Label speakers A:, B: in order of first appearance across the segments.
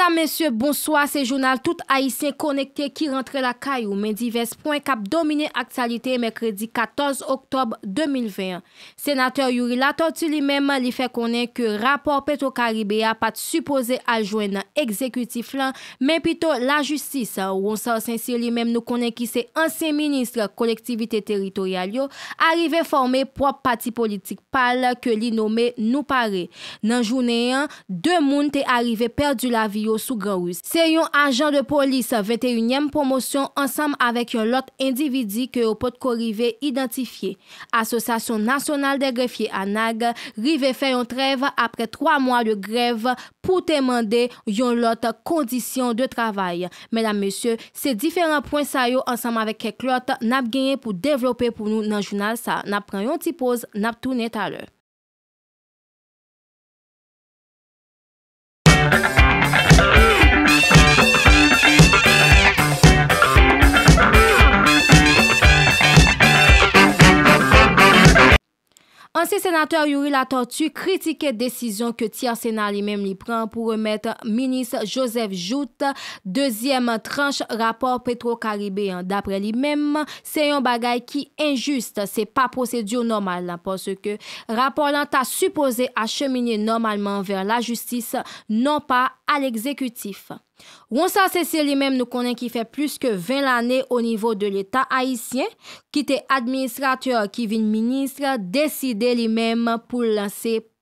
A: Salam monsye, bonsoy, se jounal tout haisyen konekte ki rentre la kayou men divers pwen kap domine aksalite mekredi 14 oktob 2021. Senatèr Yuril Atorti li men li fè konen ke rapor peto Karibè ya pat supose aljouen nan ekzekutif lan men pito la justis wonsan sensi li men nou konen ki se ansen ministre kolektivite teritorial yo arive formè prop pati politik pal ke li nomè nou pare. Nan jounen yan, de moun te arrive perdu la viyo sou graouz. Se yon ajan de polis 21e promosyon ansam avek yon lot individi ke yo pot korive identifiye. Asosasyon nasyonal de grefye anag rive fe yon trev apre 3 mwa de grev pou temande yon lot kondisyon de travay. Mèdame mèsyo, se diferant pwensay yo ansam avek ke klot nap genye pou devlopè pou nou nan jounal sa. Nap pran yon tipoz, nap tou net alè. sénateur Yuri Latortu critiquait décision que tiers Sénat lui-même lui prend pour remettre ministre Joseph Jout deuxième tranche rapport pétro-caribéen. D'après lui-même, c'est un bagage qui injuste, c'est pas procédure normale hein, parce que rapport là supposé acheminer normalement vers la justice, non pas à l'exécutif. Gon sa se se li menm nou konen ki fe plus ke 20 l ane o nivou de l etat Haitien, ki te administrateur ki vin ministre, deside li menm pou lanse pandemi.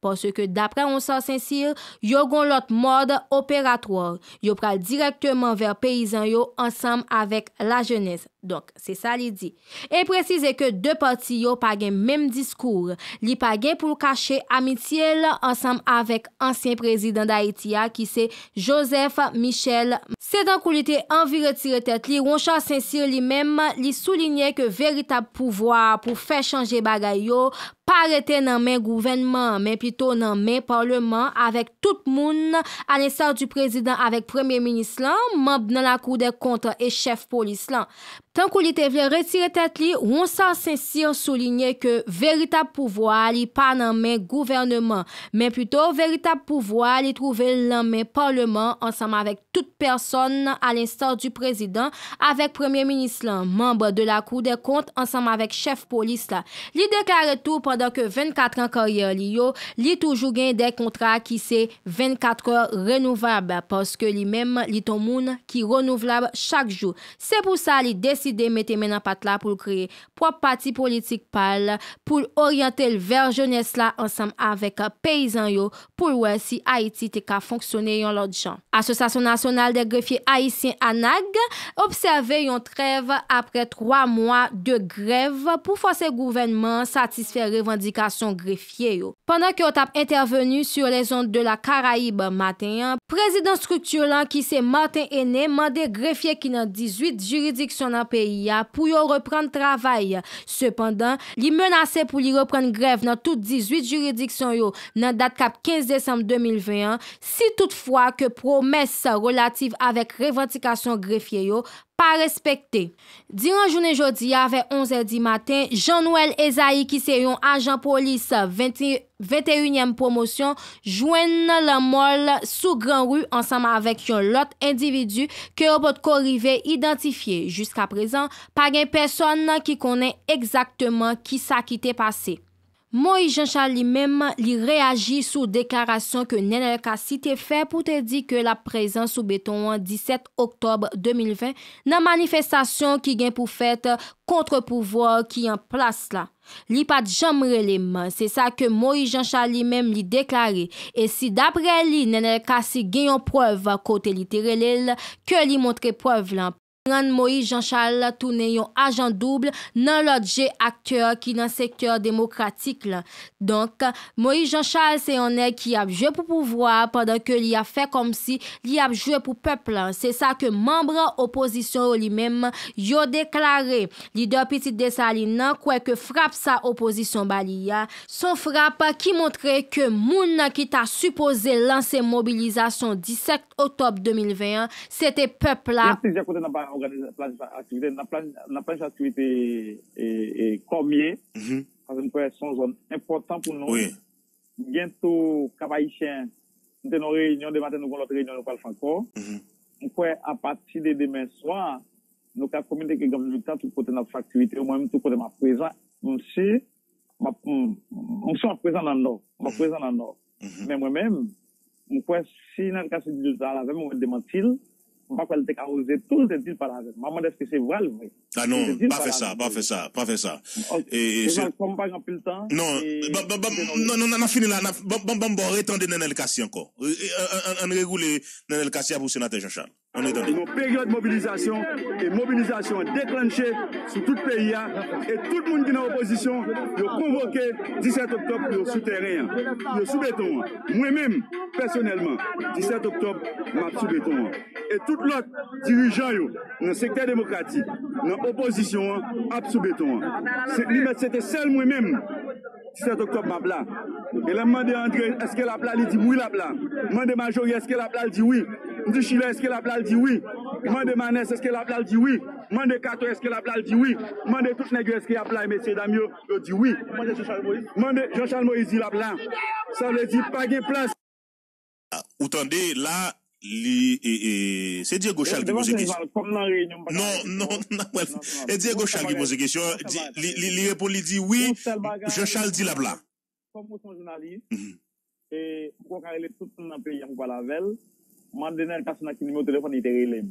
A: Porske d'apre on sa sensir, yo gon lot mod operatwar. Yo pral direktman ver peyizan yo ansam avèk la jenèz. Donk, se sa li di. E prezize ke de parti yo pagè mèm diskour. Li pagè pou kache amitiyel ansam avèk ansyen prezidant da Etia ki se Joseph Michel. Se dan kou li te anvi retire tèt li, wonsha sensir li mèm li soulinye ke veritab pouvoar pou fè chanje bagay yo pa arete nan men gouvenman men pito nan men parleman avek tout moun an esan du prezident avek premier minis lan, mab nan la kou de konta e chef polis lan. Sankou li te vle retire tete li, wonsan sensi an souligne ke veritab pouvoi li pa nan men gouvernement, men pluto veritab pouvoi li trouve lan men parlement ansanman vek tout person al instan du prezident avek premier minis lan, mamba de la kou de kont ansanman vek chef polis la. Li deklare tou pandan ke 24 an koryer li yo, li toujou gen de kontra ki se 24 or renouvab, paske li mem li tomoun ki renouvlab chak jou. Se pou sa li desi de mette men apat la pou kreye pou apati politik pal, pou oryante l ver jones la ansam avek peyizan yo pou lwè si Haiti te ka fonksyone yon lot jan. Asosasyon nasyonal de grefye Haitien Anag, observe yon trev apre 3 mwa de grev pou fase gouvenman satisfè revendikasyon grefye yo. Pendan ki ot ap intervenu sur le zon de la Karaib matin, prezident struktur lan ki se matin ene mande grefye ki nan 18 juridik sonan peyi pou yo reprande travay. Sependan, li menase pou li reprande grev nan tout 18 juridiksyon yo nan dat kap 15 Desembe 2021, si toutfwa ke promese relative avek revantikasyon grefye yo pa respekte. Diran jounen jodi avek 11 erdi maten, Jean-Noël Ezaïe ki seyon ajan polis 21 Ezaïe 21e promosyon jwen nan la mol sou gran ru ansanman avèk yon lot individu ke yo pot korrive identifiye. Juska prezan, pa gen peson nan ki konen eksaktman ki sa ki te pase. Moïse Jean-Charles li mèm li reagi sou deklarasyon ke Nenèkassi te fè pou te di ke la prezen soubeton an 17 oktob 2020 nan manifestasyon ki gen pou fèt kontre pouvòr ki yon plas la. Li pat jamre li mèm, se sa ke Moïse Jean-Charles li mèm li deklaré. E si dapre li Nenèkassi gen yon prew kote literelel, ke li montre prew lan? an Moïse Jean Charles toune yon ajan double nan lotje akteur ki nan sektor demokratik. Donk, Moïse Jean Charles se yon ek ki apjwe pou pouvoi padan ke li a fe kom si li apjwe pou pepl. Se sa ke membra oposisyon li menm yo deklare li deopisite de sa li nan kweke frap sa oposisyon bali ya. Son frap ki montre ke moun ki ta supose lanse mobilizasyon 17 otob 2021 se te pepl la...
B: nan planje aktivite komye, kwa se mwen kwe son zon important pou nou, mwen gen tou kaba yi chen, mwen ten nou reynyon, de maten nou kon lote reynyon nou kwa alfanko, mwen kwe apati de demen swan, nou kwa komye de gen gamin luta, tout kote nan faktywite, ou mwen mwen tout kote nan prezan, mwen se, mwen se an prezan nan nou, an prezan nan nou, mwen mwen mwen, mwen kwe se nan kase di luta, an la ve mwen demantil, Mpa kwalitek a ouze tou de dil palanjen. Mpa mwane eske se wal vwe. A non, pa fe sa, pa fe sa. E jan kompa gampil tan. Non, nan finila. Bon, bon, bon, retande nan el kasyen ko. An regou le nan el kasyen apou senate Jean-Charles. Anè dani. Non pe glot mobilizasyon, e mobilizasyon a deklanchè sou tout peyi a, e tout moun ki nan opozisyon, yo konvoke 17 oktob yo souterre, yo soubeton. Mwen mèm, personelman, 17 oktob, map soubeton. E tout lot dirijan yo, nan sekte demokrati, nan opozisyon, ap soubeton. Ni mèm, se te sel mwen mèm, 17 oktob map la. E la mèm de André, eske la pla li di oui la pla. Mèm de Majo, eske la pla li di oui. Je dis Chile, est-ce que la blague dit oui Mande Manès, est-ce que la blague dit oui Mande Kato, est-ce que la blague dit oui Mande tout nègre, est-ce que la blague, messieurs, Damio? je euh, dis oui. Mande Jean-Charles Moïse. Mande Jean-Charles Moïse dit la blague. Ça veut dire pas de place. Ah, attendez, là, li, et, c'est Diego Chal qui pose question. Non, non, non, Et Diego Chal qui pose question. Il répond, il dit oui. Jean-Charles dit la blague. Comme vous êtes journaliste, mhm. et vous avez tout le monde dans le pays, vous avez la Man dene el kase nan ki nime ou telefon ite reylem.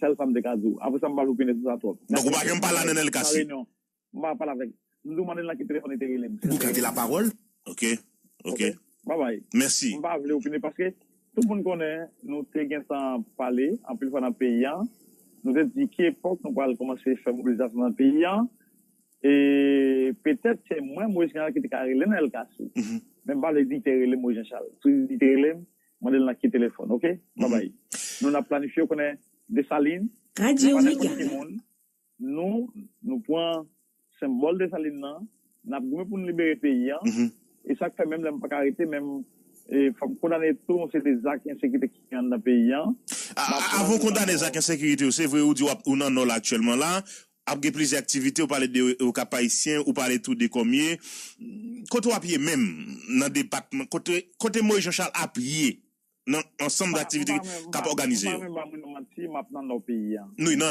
B: Sel fam de kazou. Avousan mba loupine tout sa trot. Mba kouman gen palan en el kase? Mba palavek. Mdou mannen la ki telefon ite reylem. Mbou kati la pavol? Ok. Ok. Mba bay. Mersi. Mba avle loupine paske. Toun mbon kone, nou te gen san pale, anpil fwa nan peyan. Nou zet di ki epok nou pal koman se fèm ou blizat nan peyan. E petèp te mwen mwèj gen la ki te ka reylem en el kase. Mhm. Mba le di te reylem mwèj gen chal. Mandel na ki telefon, ok? Mabay. Mhm. Nou na planifyo konen desaline. Radio Migan. Nou, nou pou an sembol desaline nan. Nap gome pou nou libere pe yon. Mhm. E sak fe mèm, lèm pa karite mèm. E fam kondane tou monsete zak ensekite ki yon na pe yon. Avou kondane zak ensekite ou se vwe ou di wap ou nan nou lak chèlman lan. Ap ge plize aktivite ou pale de waka paisyen ou pale tout de komye. Kote wap ye mèm nan depakman, kote mou je chal ap ye non ensemble d'activités qu'on peut organiser non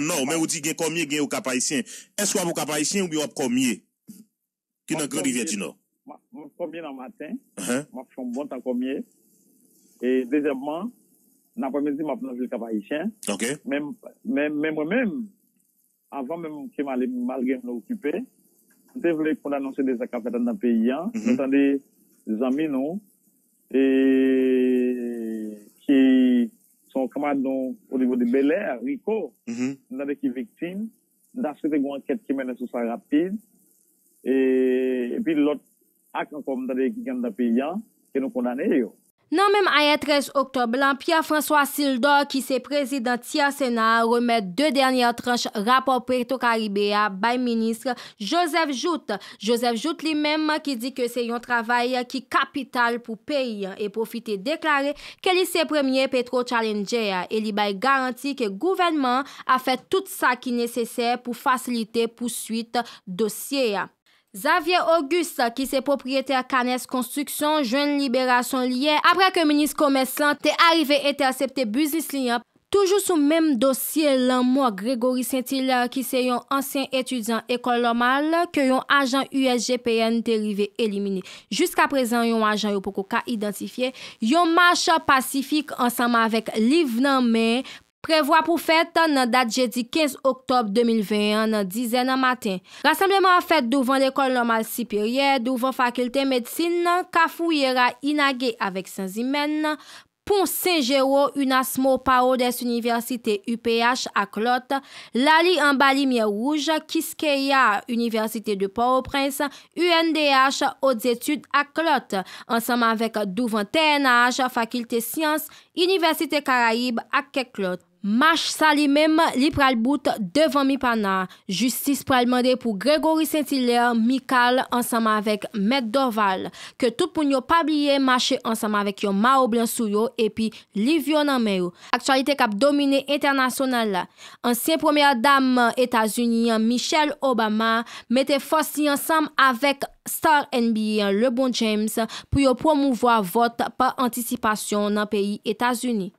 B: non, mais vous dites combien gagne au cap haïtien Est-ce qu'on au cap haïtien ou bien au combien qui dans grand rivière du Nord Combien dans matin uh-huh. Ma bon ta combien Et deuxièmement dans premier dit m'a pas le cap haïtien. Même même moi-même avant même que mal malgré nous occuper je voulais qu'on annonce des accords dans le pays. Hein. Mm mm-hmm. des amis, nous. Et qui sont comme au niveau de Bel Air, Rico, dans -hmm. qui est victime, une enquête qui mène sur ça rapide, et, puis l'autre acte encore dans des qui dans le qui nous condamnent.
A: Nan menm aye 13 oktoblan, Pierre-François Sildor ki se prezidenti a Sena remet de denye tranche rapor preto Karibé a bay ministre Joseph Joute. Joseph Joute li menm ki di ke se yon travay ki kapital pou pey e profite deklare ke li se premye petro chalenge. E li bay garanti ke gouvenman a fè tout sa ki nesesè pou fasilite pousuit dosye. Xavier Auguste, ki se popriyete kanes konstruksyon, jwen liberasyon liye, apre ke menis komes lan, te arive et tersepte buznis liyan. Toujou sou mem dosye lan mwa, Gregory St-Hila, ki se yon ansyen etudyan ekolomal, ke yon ajan USGPN te rive elimine. Juska prezen yon ajan yo poko ka identifiye, yon marcha pasifik ansama vek Livnanmey, Prevoi pou fèt nan dat jedi 15 oktob 2021 nan dizen an maten. Rassembleman fèt douvan l'Ecole Normale Sipirier, douvan Fakulté Medecine, Kafouira Inage avèk Saint-Zimène, Pons Saint-Gérou, Unasmo, Pao des Universités UPH ak Klot, Lali an Balimier Rouge, Kiskeya, Université de Port-au-Prince, UNDH, Haute Études ak Klot, ansèm avèk douvan TNH, Fakulté Sciences, Université Caraïbe ak Klot. Mache sa li menm li pral bout devan mi pana. Justice pral mende pou Gregory Saint-Hilaire, Mikal, ansanman vek Med Dorval. Ke tout pou nyo pabliye mache ansanman vek yon Mao Blansuyo epi Livio Namerou. Aksualite kap domine internasyonal. Ansyen premier dame Etasuni, Michelle Obama, mette fosi ansanman vek star NBA, Lebon James, pou yo promouvoa vot pa anticipasyon nan peyi Etasuni.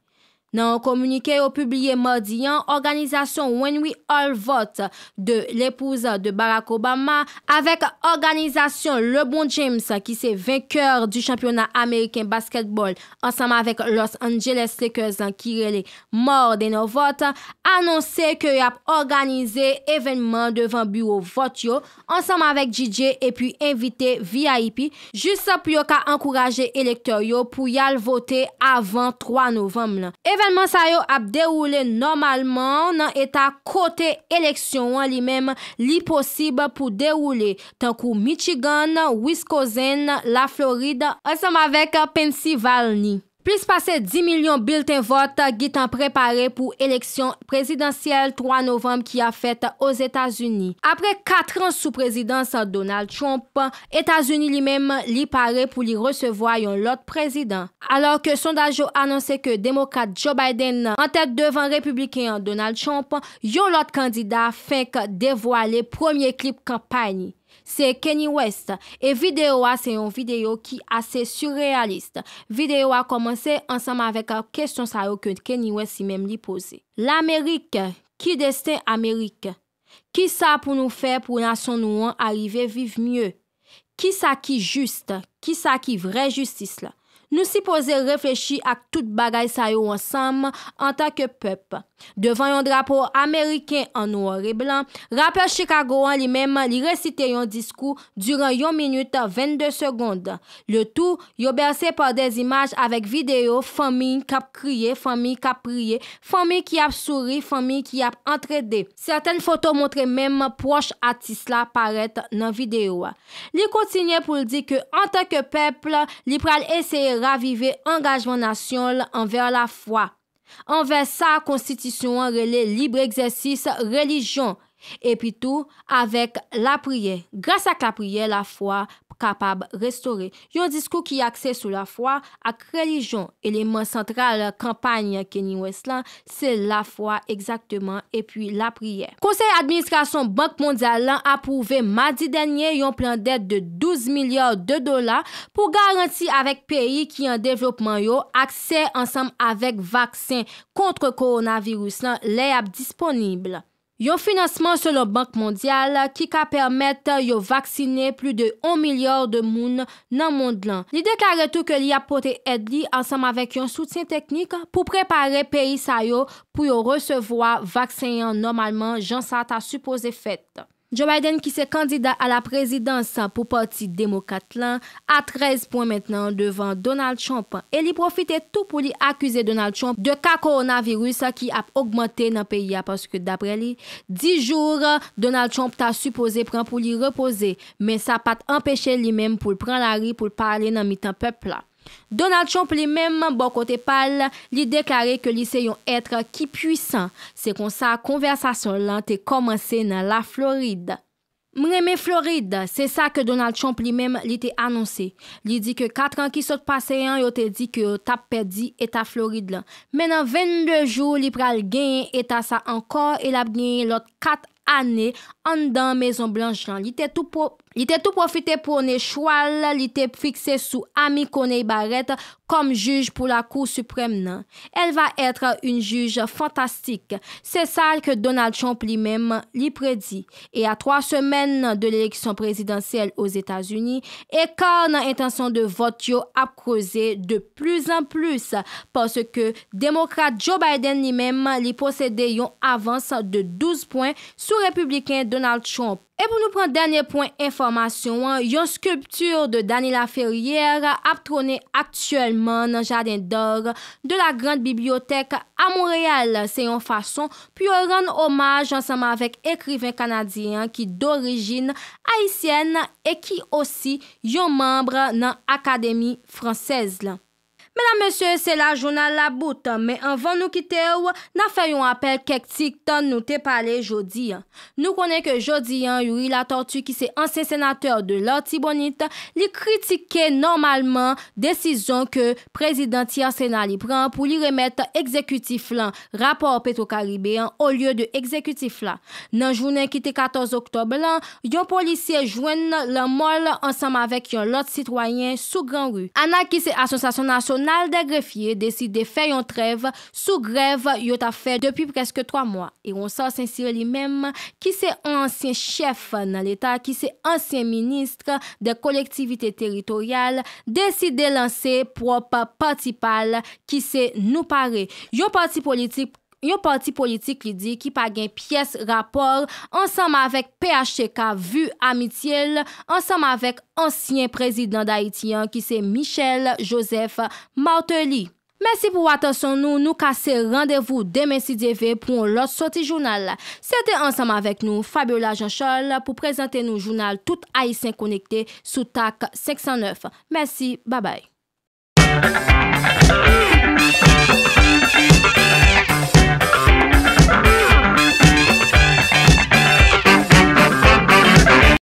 A: nan ou komunike ou publie modi an organizasyon When We All Vote de l'epouza de Barack Obama avek organizasyon Le Bon James ki se venkeur du championat Ameriken Basketball ansama avek Los Angeles Lakers an ki rele morde nan vote anonsen ke yap organize evenman devan bureau vote yo ansama avek DJ epi invite VIP jis sa pyo ka ankouraje elektor yo pou yal vote avan 3 novem la. Even Salman sayo ap dewoule normalman nan eta kote eleksyon li mem li posib pou dewoule tankou Michigan, Wisconsin, la Florida asanm avek Pensivalni. Plis pase 10 milyon bilten vot git an prepare pou eleksyon prezidansyel 3 novem ki a fèt os Etats-Unis. Apre 4 ans sou prezidans Donald Trump, Etats-Unis li mem li pare pou li resevoy yon lot prezidans. Alor ke sondajo anonse ke demokat Joe Biden an tèt devan republiken Donald Trump, yon lot kandida fèk devoye le premier klip kampanyi. Se Kenny West e videyo a se yon videyo ki ase surrealiste. Videyo a komanse ansam avek a euh, keston sa yo ke Kenny West si mem li pose. L'Amerik, ki deste Amerik? Ki sa pou nou fe pou nason nou an arrive vive mye? Ki sa ki juste? Ki sa ki vre justice la? Nou si pose reflechi ak tout bagay sa yo ansam an tak ke pep. Devan yon drapo Ameriken an Noor e Blan, raper Chicagoan li menman li recite yon diskou duran yon minut 22 segonde. Le tou, yo berse par dez imaj avek video, fami kap kriye, fami kap priye, fami ki ap souri, fami ki ap entrede. Serten foto montre menman proche atisla paret nan video. Li kontinye pou li di ke an tak ke peple, li pral eseye ravive angajman nasyonl an ver la fwa. anve sa konstitisyon re le libre eksersis relijon, epi tou avek la priye. Grasak la priye, la fwa. kapab restore. Yon diskou ki aksè sou la fwa ak relijon eleman sentral kampany a Kenny Westland, se la fwa egzakteman epi la priye. Konsey administrasyon Bank Mondial lan apouve madi denye yon plan det de 12 milyard de dola pou garanti avek peyi ki yon devlopman yo aksè ansam avek vaksen kontre koronavirus lan le ap disponible. Yon financeman se lo bank mondial ki ka permette yo vaksine plu de on milyor de moun nan mond lan. Li deklare tou ke li apote edli ansam avek yon soutien teknik pou prepare peyi sa yo pou yo resevoa vaksenyan normalman jan sa ta supose fet. Joe Biden ki se kandida a la prezidansan pou parti demokatlan a 13 poin maintenant devan Donald Trump. El li profite tout pou li akuse Donald Trump de ka koronavirus ki ap augmente nan peyi aposke dapre li. 10 jour Donald Trump ta suppose pran pou li repose men sa pat empeshe li men pou l pran la ri pou l pale nan mitan pepl la. Donald Trump li menm bo kote pal li deklare ke li se yon etre ki pwisan se kon sa konversasyon lan te komanse nan la Floride. Mremen Floride, se sa ke Donald Trump li menm li te anonsi. Li di ke katran ki sot pase yon yo te di ke tap perdi eta Floride lan. Men nan 22 jou li pral genye eta sa ankor el ap genye lot kat ane anon. dans Maison Blanche lan. tout était tout pour pour était tout profite pour ne sous Ami Koney Barret comme juge pour la Cour suprême. Elle va être une juge fantastique. C'est ça que Donald Trump lui-même... lui prédit. Et à trois semaines de l'élection présidentielle... aux états unis et a intention de vote a creusé de plus en plus parce que démocrate Joe Biden lui-même lui possédait une avance de 12 points sous-républicain... Et pour nous prendre dernier point information, yon sculpture de Daniela Ferriere a prôné actuellement dans Jardin d'or de la Grande Bibliothèque à Montréal. C'est yon façon pour yon rendre hommage ensemble avec écrivains canadiens qui d'origine haïtienne et qui aussi yon membres dans l'Académie française. Mè la mè sè, sè la jounal la bout, mè anvan nou kite ou, nan fè yon apel kektik tan nou te pale jodi. Nou konen ke jodi yon yuri la tortue ki sè ansè senatèr de lò tibonit, li kritike normalman desizon ke prezidenti ansè nan li pran pou li remèt ekzekutif lan rapor Petro-Karibéan ou lye de ekzekutif lan. Nan jounan kite 14 oktob lan, yon polisè jwen lò mol ansèm avèk yon lot sitwayen sou gran ru. Anan ki sè asonsasyon nasyon Nal degrefye, deside fè yon trev sou grev yon ta fè depi preske 3 mwa. E yon sa sensire li mem ki se ansyen chef nan l'Etat, ki se ansyen ministre de kolektivite teritorial, deside lanse propa parti pal ki se nou pare. Yon parti politik... yon parti politik li di ki pa gen piyes rapor ansam avèk PHK vu amityel, ansam avèk ansyen prezidant d'Haïtien ki se Michel Joseph Martelly. Mèsi pou atasan nou nou kase randevou Demensi TV pou lòs soti jounal. Sète ansam avèk nou Fabiola Jean-Charles pou prezante nou jounal tout Haïtien konikte sou Tak 509. Mèsi, ba bay.